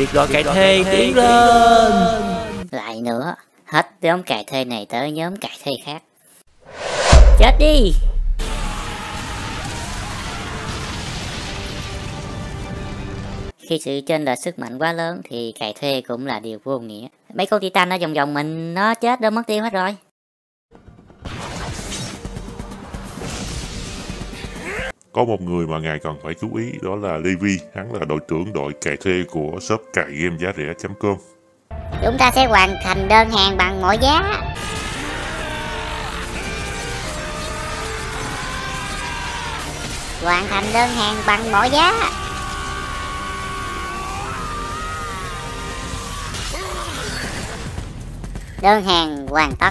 việc gọi cải thê tiến lên lại nữa hết nhóm cải thê này tới nhóm cải thê khác chết đi khi sự trên là sức mạnh quá lớn thì cày thuê cũng là điều vô nghĩa mấy con titan ở vòng vòng mình nó chết đâu mất tiêu hết rồi Có một người mà ngài cần phải chú ý đó là Levi, hắn là đội trưởng đội cày thuê của shop cài game giá rẻ.com. Chúng ta sẽ hoàn thành đơn hàng bằng mọi giá. Hoàn thành đơn hàng bằng mọi giá. Đơn hàng hoàn tất.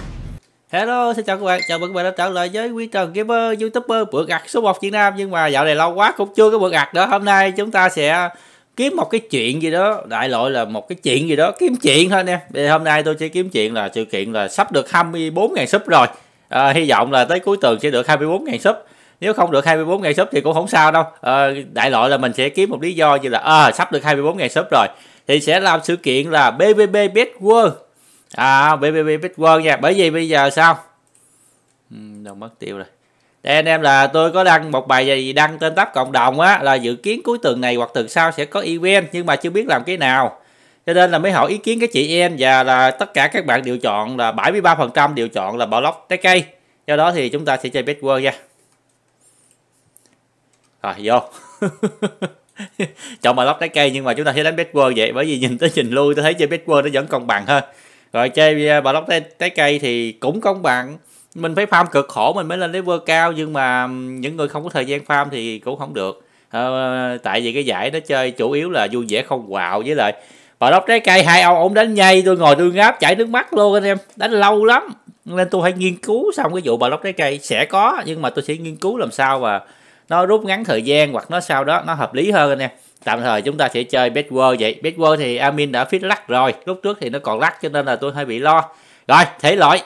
Hello, xin chào các bạn, chào mừng các bạn đã trở lại với Quý Trần Gamer, Youtuber bữa gặt số 1 Việt Nam Nhưng mà dạo này lâu quá cũng chưa có bữa gặt đó Hôm nay chúng ta sẽ kiếm một cái chuyện gì đó Đại loại là một cái chuyện gì đó, kiếm chuyện thôi nè Hôm nay tôi sẽ kiếm chuyện là sự kiện là sắp được 24.000 sub rồi à, Hy vọng là tới cuối tuần sẽ được 24.000 sub nếu không được 24 ngày sub thì cũng không sao đâu à, đại loại là mình sẽ kiếm một lý do như là à, sắp được 24 ngày sub rồi thì sẽ làm sự kiện là BBB Best World à BBB Bitcoin nha bởi vì bây giờ sao ừ, đâu mất tiêu rồi đây anh em là tôi có đăng một bài gì đăng tên tắt cộng đồng á là dự kiến cuối tuần này hoặc tuần sau sẽ có event nhưng mà chưa biết làm cái nào cho nên là mới hỏi ý kiến các chị em và là tất cả các bạn đều chọn là 73% đều chọn là block trái cây do đó thì chúng ta sẽ chơi Bitcoin nha rồi vô chọn block trái cây nhưng mà chúng ta sẽ đánh Bitcoin vậy bởi vì nhìn tới nhìn lui tôi thấy chơi Bitcoin nó vẫn còn bằng hơn rồi chơi à, block trái, trái cây thì cũng công bằng mình phải farm cực khổ mình mới lên level cao nhưng mà những người không có thời gian farm thì cũng không được à, tại vì cái giải nó chơi chủ yếu là vui vẻ không quạo với lại bà đốc trái cây hai ông ông đánh nhây tôi ngồi tôi ngáp chảy nước mắt luôn anh em đánh lâu lắm nên tôi phải nghiên cứu xong cái vụ bà đốc trái cây sẽ có nhưng mà tôi sẽ nghiên cứu làm sao mà nó rút ngắn thời gian hoặc nó sau đó nó hợp lý hơn anh em tạm thời chúng ta sẽ chơi Bedwar vậy Bedwar thì admin đã fit lắc rồi lúc trước thì nó còn lắc cho nên là tôi hơi bị lo rồi thể loại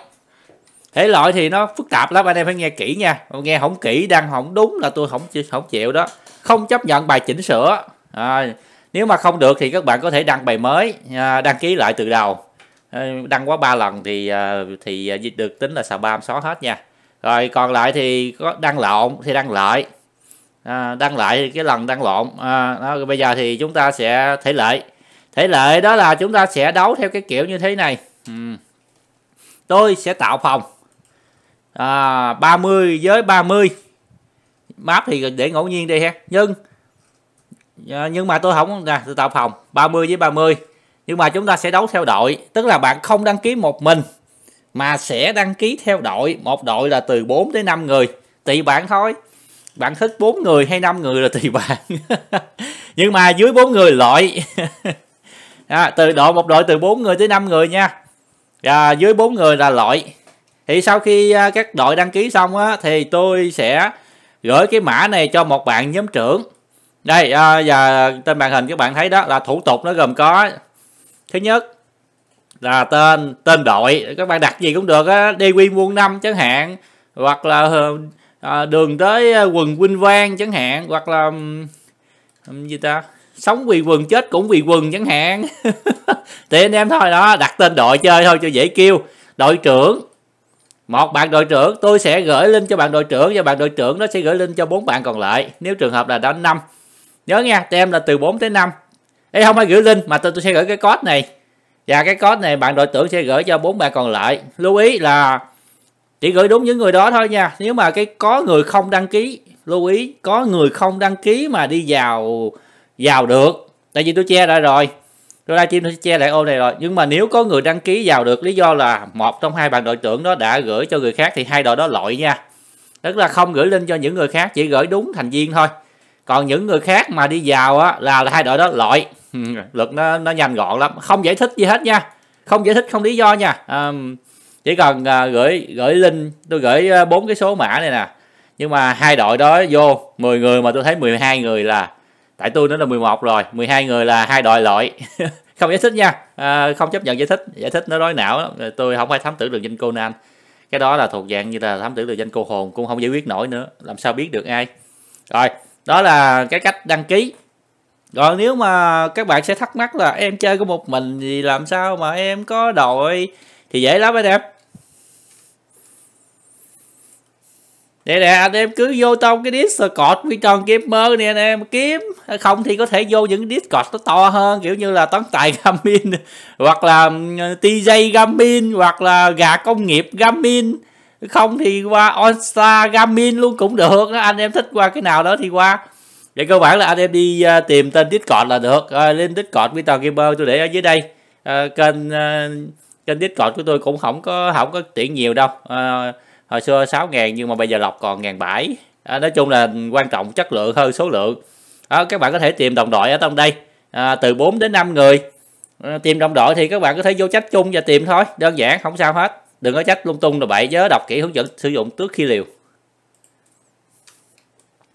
thể loại thì nó phức tạp lắm anh em phải nghe kỹ nha nghe không kỹ đang không đúng là tôi không không chịu đó không chấp nhận bài chỉnh sửa à, nếu mà không được thì các bạn có thể đăng bài mới à, đăng ký lại từ đầu ờ, đăng quá ba lần thì à, thì được tính là xà bam xóa hết nha rồi còn lại thì có đăng lộn thì đăng lại à, đăng lại cái lần đăng lộn à, đó, bây giờ thì chúng ta sẽ thể lệ thể lệ đó là chúng ta sẽ đấu theo cái kiểu như thế này ừ. tôi sẽ tạo phòng à, 30 với 30 map thì để ngẫu nhiên đi ha nhưng à, nhưng mà tôi không nè tôi tạo phòng 30 với 30 nhưng mà chúng ta sẽ đấu theo đội tức là bạn không đăng ký một mình mà sẽ đăng ký theo đội một đội là từ 4 tới 5 người tùy bạn thôi bạn thích bốn người hay năm người là tùy bạn nhưng mà dưới bốn người loại à, từ đội một đội từ bốn người tới năm người nha à, dưới bốn người là loại thì sau khi à, các đội đăng ký xong á thì tôi sẽ gửi cái mã này cho một bạn nhóm trưởng đây à, và trên màn hình các bạn thấy đó là thủ tục nó gồm có thứ nhất là tên tên đội các bạn đặt gì cũng được á đi quy muôn năm chẳng hạn hoặc là ờ, à, đường tới à, quần vinh vang chẳng hạn hoặc là gì ta sống vì quần chết cũng vì quần chẳng hạn thì anh em thôi đó đặt tên đội chơi thôi cho dễ kêu đội trưởng một bạn đội trưởng tôi sẽ gửi link cho bạn đội trưởng và bạn đội trưởng nó sẽ gửi link cho bốn bạn còn lại nếu trường hợp là đánh năm nhớ nha tem là từ 4 tới 5 Ê, không phải gửi link mà tôi, tôi sẽ gửi cái code này và cái code này bạn đội trưởng sẽ gửi cho bốn bạn còn lại lưu ý là chỉ gửi đúng những người đó thôi nha nếu mà cái có người không đăng ký lưu ý có người không đăng ký mà đi vào vào được tại vì tôi che lại rồi tôi đã livestream tôi che lại ô này rồi nhưng mà nếu có người đăng ký vào được lý do là một trong hai bạn đội trưởng đó đã gửi cho người khác thì hai đội đó lội nha tức là không gửi link cho những người khác chỉ gửi đúng thành viên thôi còn những người khác mà đi vào á, là, hai đội đó lội luật nó nó nhanh gọn lắm không giải thích gì hết nha không giải thích không lý do nha um, chỉ cần à, gửi gửi link tôi gửi à, bốn cái số mã này nè nhưng mà hai đội đó vô 10 người mà tôi thấy 12 người là tại tôi nó là 11 rồi 12 người là hai đội loại không giải thích nha à, không chấp nhận giải thích giải thích nó nói não lắm. tôi không phải thám tử được danh cô nan cái đó là thuộc dạng như là thám tử được danh cô hồn cũng không giải quyết nổi nữa làm sao biết được ai rồi đó là cái cách đăng ký rồi nếu mà các bạn sẽ thắc mắc là em chơi có một mình thì làm sao mà em có đội thì dễ lắm anh em Đây nè anh em cứ vô trong cái Discord quy tròn gamer nè anh em kiếm Không thì có thể vô những Discord nó to hơn Kiểu như là Tấn Tài Gamin Hoặc là ừ, TJ Gamin Hoặc là Gà Công nghiệp Gamin Không thì qua Onstar Gamin luôn cũng được Anh em thích qua cái nào đó thì qua Vậy cơ bản là anh em đi uh, tìm tên Discord là được uh, ờ, Lên Discord quy tròn gamer tôi để ở dưới đây uh, Kênh uh, kênh Discord của tôi cũng không có không có tiện nhiều đâu uh, hồi xưa 6 ngàn nhưng mà bây giờ lọc còn ngàn bảy à, nói chung là quan trọng chất lượng hơn số lượng à, các bạn có thể tìm đồng đội ở trong đây à, từ 4 đến 5 người à, tìm đồng đội thì các bạn có thể vô trách chung và tìm thôi đơn giản không sao hết đừng có trách lung tung là bậy nhớ đọc kỹ hướng dẫn sử dụng trước khi liều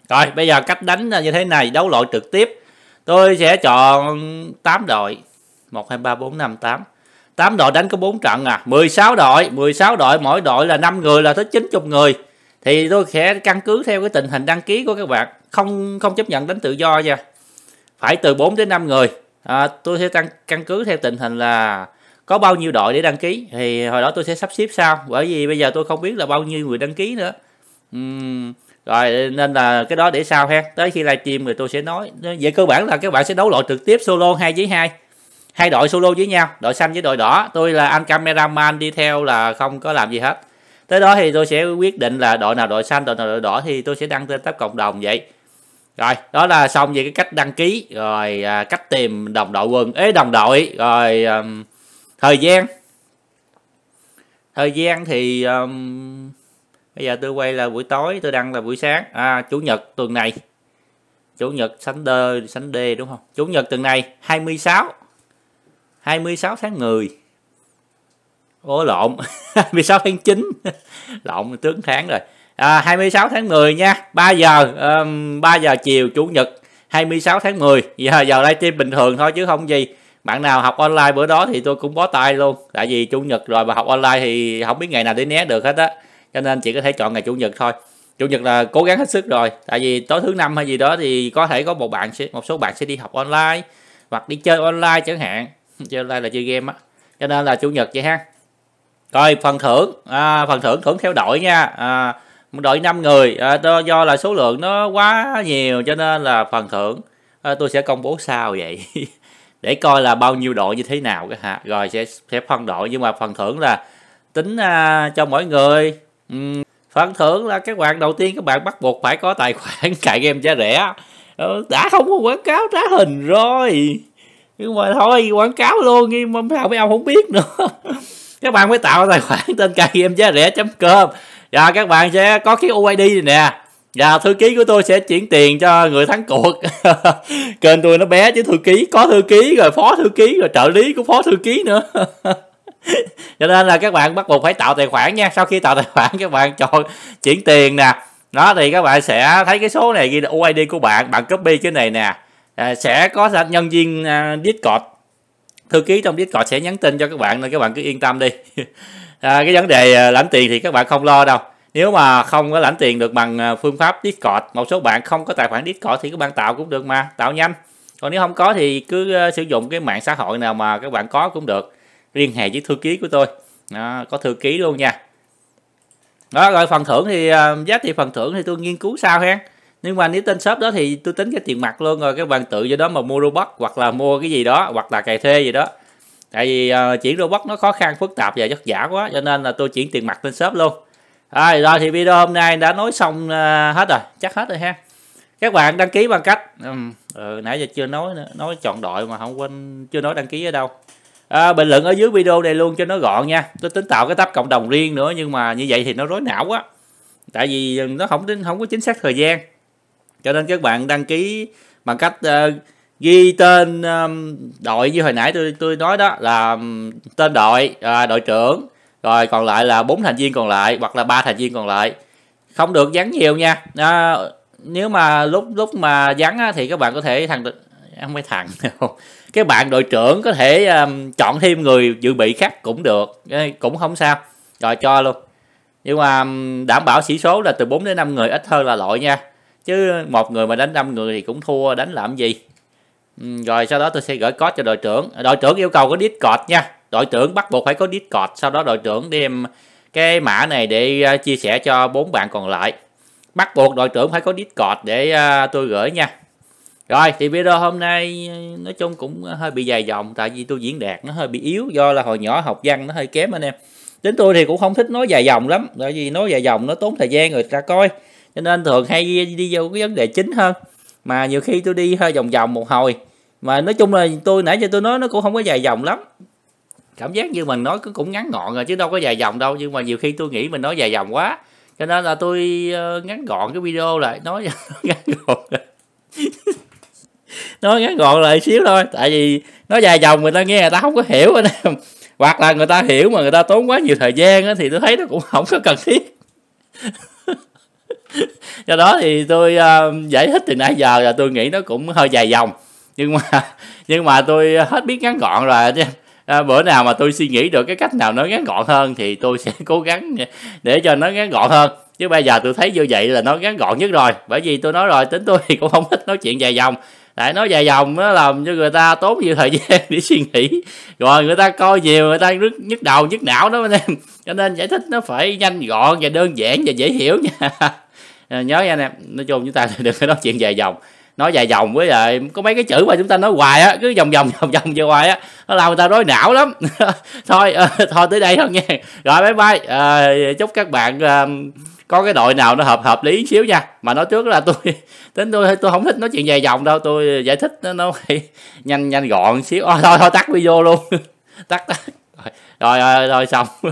rồi bây giờ cách đánh như thế này đấu loại trực tiếp tôi sẽ chọn 8 đội 1 2 3 4 5 8 8 đội đánh có 4 trận à 16 đội 16 đội mỗi đội là 5 người là tới 90 người thì tôi sẽ căn cứ theo cái tình hình đăng ký của các bạn không không chấp nhận đánh tự do nha phải từ 4 đến 5 người à, tôi sẽ tăng căn cứ theo tình hình là có bao nhiêu đội để đăng ký thì hồi đó tôi sẽ sắp xếp sau bởi vì bây giờ tôi không biết là bao nhiêu người đăng ký nữa uhm, rồi nên là cái đó để sau ha tới khi livestream rồi tôi sẽ nói về cơ bản là các bạn sẽ đấu loại trực tiếp solo 2 với 2 hai đội solo với nhau đội xanh với đội đỏ tôi là anh cameraman đi theo là không có làm gì hết tới đó thì tôi sẽ quyết định là đội nào đội xanh đội nào đội đỏ thì tôi sẽ đăng tên tấp cộng đồng vậy rồi đó là xong về cái cách đăng ký rồi à, cách tìm đồng đội quân ế đồng đội rồi um, thời gian thời gian thì um, bây giờ tôi quay là buổi tối tôi đăng là buổi sáng à, chủ nhật tuần này chủ nhật sánh đê sánh đê đúng không chủ nhật tuần này 26 26 tháng 10 Ô lộn 26 tháng 9 Lộn tướng tháng rồi à, 26 tháng 10 nha 3 giờ um, 3 giờ chiều Chủ nhật 26 tháng 10 giờ, dạ, giờ livestream bình thường thôi chứ không gì bạn nào học online bữa đó thì tôi cũng bó tay luôn tại vì chủ nhật rồi mà học online thì không biết ngày nào để né được hết á cho nên chỉ có thể chọn ngày chủ nhật thôi chủ nhật là cố gắng hết sức rồi tại vì tối thứ năm hay gì đó thì có thể có một bạn sẽ một số bạn sẽ đi học online hoặc đi chơi online chẳng hạn chơi online là chơi game á cho nên là chủ nhật vậy ha rồi phần thưởng à, phần thưởng thưởng theo đội nha à, đội 5 người à, do, do là số lượng nó quá nhiều cho nên là phần thưởng à, tôi sẽ công bố sau vậy để coi là bao nhiêu đội như thế nào cái hả rồi sẽ sẽ phân đội nhưng mà phần thưởng là tính à, cho mỗi người uhm, phần thưởng là các bạn đầu tiên các bạn bắt buộc phải có tài khoản cài game giá rẻ ừ, đã không có quảng cáo trá hình rồi nhưng mà thôi quảng cáo luôn nhưng mà mấy ông không biết nữa các bạn phải tạo tài khoản tên kgm giá rẻ com và dạ, các bạn sẽ có cái uid này nè và dạ, thư ký của tôi sẽ chuyển tiền cho người thắng cuộc kênh tôi nó bé chứ thư ký có thư ký rồi phó thư ký rồi trợ lý của phó thư ký nữa cho nên là các bạn bắt buộc phải tạo tài khoản nha sau khi tạo tài khoản các bạn chọn chuyển tiền nè đó thì các bạn sẽ thấy cái số này ghi là uid của bạn bạn copy cái này nè À, sẽ có nhân viên à, Discord thư ký trong Discord sẽ nhắn tin cho các bạn nên các bạn cứ yên tâm đi à, cái vấn đề à, lãnh tiền thì các bạn không lo đâu nếu mà không có lãnh tiền được bằng à, phương pháp Discord một số bạn không có tài khoản Discord thì các bạn tạo cũng được mà tạo nhanh còn nếu không có thì cứ sử dụng cái mạng xã hội nào mà các bạn có cũng được liên hệ với thư ký của tôi đó, có thư ký luôn nha đó rồi phần thưởng thì giá trị phần thưởng thì tôi nghiên cứu sao ha nhưng mà nếu tên shop đó thì tôi tính cái tiền mặt luôn rồi các bạn tự do đó mà mua robot hoặc là mua cái gì đó hoặc là cài thuê gì đó tại vì uh, chuyển robot nó khó khăn phức tạp và vất vả quá cho nên là tôi chuyển tiền mặt lên shop luôn à, rồi thì video hôm nay đã nói xong uh, hết rồi chắc hết rồi ha các bạn đăng ký bằng cách ừ, ừ, nãy giờ chưa nói nữa. nói chọn đội mà không quên chưa nói đăng ký ở đâu à, bình luận ở dưới video này luôn cho nó gọn nha tôi tính tạo cái tab cộng đồng riêng nữa nhưng mà như vậy thì nó rối não quá tại vì nó không không có chính xác thời gian cho nên các bạn đăng ký bằng cách uh, ghi tên um, đội như hồi nãy tôi tôi nói đó là um, tên đội à, đội trưởng rồi còn lại là bốn thành viên còn lại hoặc là ba thành viên còn lại không được dán nhiều nha à, nếu mà lúc lúc mà dán á, thì các bạn có thể thằng không phải thằng cái bạn đội trưởng có thể um, chọn thêm người dự bị khác cũng được cũng không sao rồi cho luôn nhưng mà đảm bảo sĩ số là từ 4 đến 5 người ít hơn là loại nha chứ một người mà đánh năm người thì cũng thua đánh làm gì ừ, rồi sau đó tôi sẽ gửi code cho đội trưởng đội trưởng yêu cầu có discord nha đội trưởng bắt buộc phải có discord sau đó đội trưởng đem cái mã này để à, chia sẻ cho bốn bạn còn lại bắt buộc đội trưởng phải có discord để à, tôi gửi nha rồi thì video hôm nay à, nói chung cũng hơi bị dài dòng tại vì tôi diễn đạt nó hơi bị yếu do là hồi nhỏ học văn nó hơi kém anh em tính tôi thì cũng không thích nói dài dòng lắm tại vì nói dài dòng nó tốn thời gian người ta coi cho nên thường hay đi vô cái vấn đề chính hơn mà nhiều khi tôi đi hơi vòng vòng một hồi mà nói chung là tôi nãy giờ tôi nói nó cũng không có dài dòng lắm cảm giác như mình nói cũng ngắn gọn rồi chứ đâu có dài dòng đâu nhưng mà nhiều khi tôi nghĩ mình nói dài dòng quá cho nên là tôi ờ, ngắn gọn cái video lại nói ngắn gọn nói ngắn gọn lại xíu thôi tại vì nói dài dòng người ta nghe người ta không có hiểu anh em hoặc là người ta hiểu mà người ta tốn quá nhiều thời gian thì tôi thấy nó cũng không có cần thiết do đó thì tôi ờ, giải thích từ nãy giờ là tôi nghĩ nó cũng hơi dài dòng nhưng mà nhưng mà tôi hết biết ngắn gọn rồi chứ à, bữa nào mà tôi suy nghĩ được cái cách nào nó ngắn gọn hơn thì tôi sẽ cố gắng để cho nó ngắn gọn hơn chứ bây giờ tôi thấy như vậy là nó ngắn gọn nhất rồi bởi vì tôi nói rồi tính tôi thì cũng không thích nói chuyện dài dòng tại nói dài dòng nó làm cho người ta tốn nhiều thời gian để suy nghĩ rồi người ta coi nhiều người ta rất nhức đầu nhức não đó anh em cho nên giải thích nó phải nhanh gọn và đơn giản và dễ hiểu nha Ờ, nhớ nha anh em nói chung chúng ta đừng có nói chuyện dài dòng nói dài dòng với lại có mấy cái chữ mà chúng ta nói hoài á cứ vòng vòng vòng vòng về hoài á nó làm người ta rối não lắm thôi uh, thôi tới đây thôi nha rồi bye bye uh, chúc các bạn uh, có cái đội nào nó hợp hợp lý xíu nha mà nói trước là tôi tính tôi tôi không thích nói chuyện dài dòng đâu tôi giải thích nó, nó nhanh nhanh gọn xíu à, thôi thôi tắt video luôn tắt tắt rồi, rồi, rồi xong